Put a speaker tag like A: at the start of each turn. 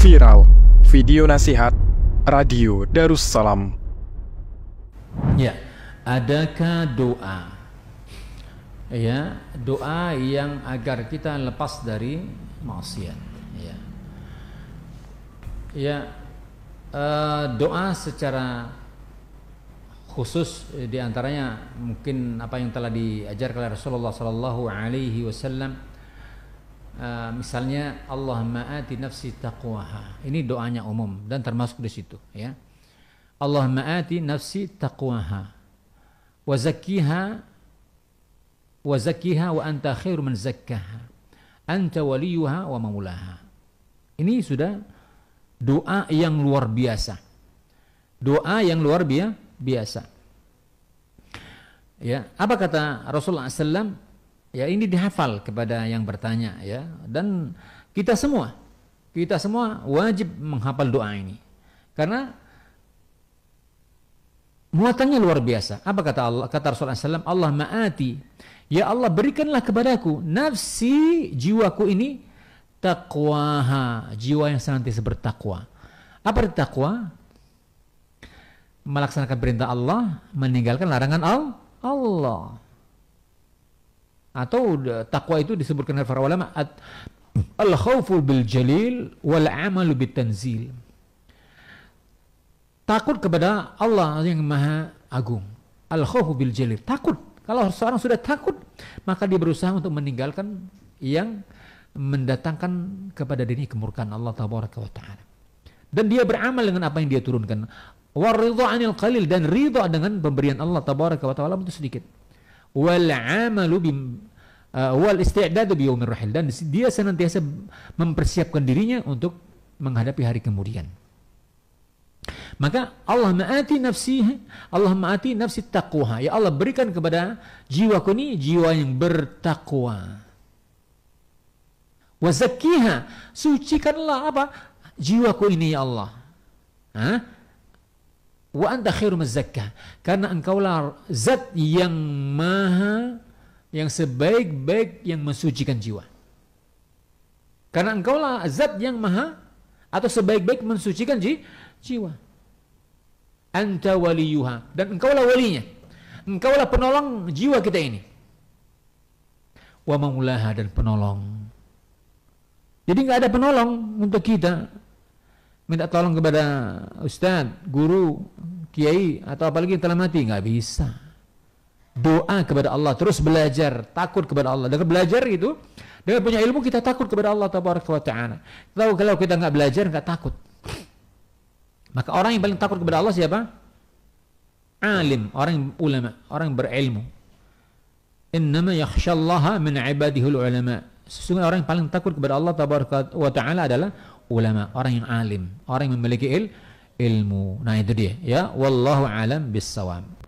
A: Viral Video Nasihat Radio Darussalam Ya, adakah doa? Ya, doa yang agar kita lepas dari maksiat ya. Ya, uh, doa secara khusus eh, diantaranya mungkin apa yang telah diajarkan oleh Rasulullah Sallallahu Alaihi Wasallam Eh, misalnya Allahumma ati nafsi taqwaha. Ini doanya umum dan termasuk di situ ya. Allahumma ati nafsi taqwaha wa zakkiha wa zakkiha wa anta khairu man zakkaha. Anta waliyuha wa maulaha. Ini sudah doa yang luar biasa. Doa yang luar biasa. Ya, apa kata Rasulullah SAW? Ya ini dihafal kepada yang bertanya ya dan kita semua kita semua wajib menghafal doa ini karena muatannya luar biasa. Apa kata Allah? Kata Rasulullah SAW, Allah maati. Ya Allah berikanlah kepadaku nafsi jiwaku ini takwaha jiwa yang senantiasa bertakwa. Apa takwa? Melaksanakan perintah Allah, meninggalkan larangan Allah atau takwa itu disebutkan oleh para ulama al khawfu bil jalil wal amalu bit tanzil takut kepada Allah yang maha agung al khawfu bil jalil takut kalau seorang sudah takut maka dia berusaha untuk meninggalkan yang mendatangkan kepada diri kemurkaan Allah tabaraka wa taala dan dia beramal dengan apa yang dia turunkan war-ridha anil qalil dan ridha dengan pemberian Allah tabaraka wa taala itu sedikit wal amalu bim uh, wal isti'dadu bi yaumir rahil dan dia senantiasa mempersiapkan dirinya untuk menghadapi hari kemudian. Maka Allah maati nafsi Allah maati nafsi taqwa. Ya Allah berikan kepada jiwaku ini jiwa yang bertakwa. Wazakiha, sucikanlah apa? Jiwaku ini ya Allah. Hah? wa anta khairu mazakka karena engkaulah zat yang maha yang sebaik-baik yang mensucikan jiwa karena engkaulah zat yang maha atau sebaik-baik mensucikan ji, jiwa anta waliyuha dan engkaulah walinya engkaulah penolong jiwa kita ini wa maulaha dan penolong jadi nggak ada penolong untuk kita minta tolong kepada ustadz, guru, kiai atau apalagi yang telah mati nggak bisa. Doa kepada Allah, terus belajar, takut kepada Allah. Dengan belajar itu, dengan punya ilmu kita takut kepada Allah Taala. Tahu kalau kita nggak belajar nggak takut. Maka orang yang paling takut kepada Allah siapa? Alim, orang yang ulama, orang yang berilmu. Innama yakhshallaha min ibadihul ulama. Sesungguhnya orang yang paling takut kepada Allah Taala adalah ulama, orang yang alim, orang yang memiliki il, ilmu. Nah, itu dia ya. Wallahu alam bisawam.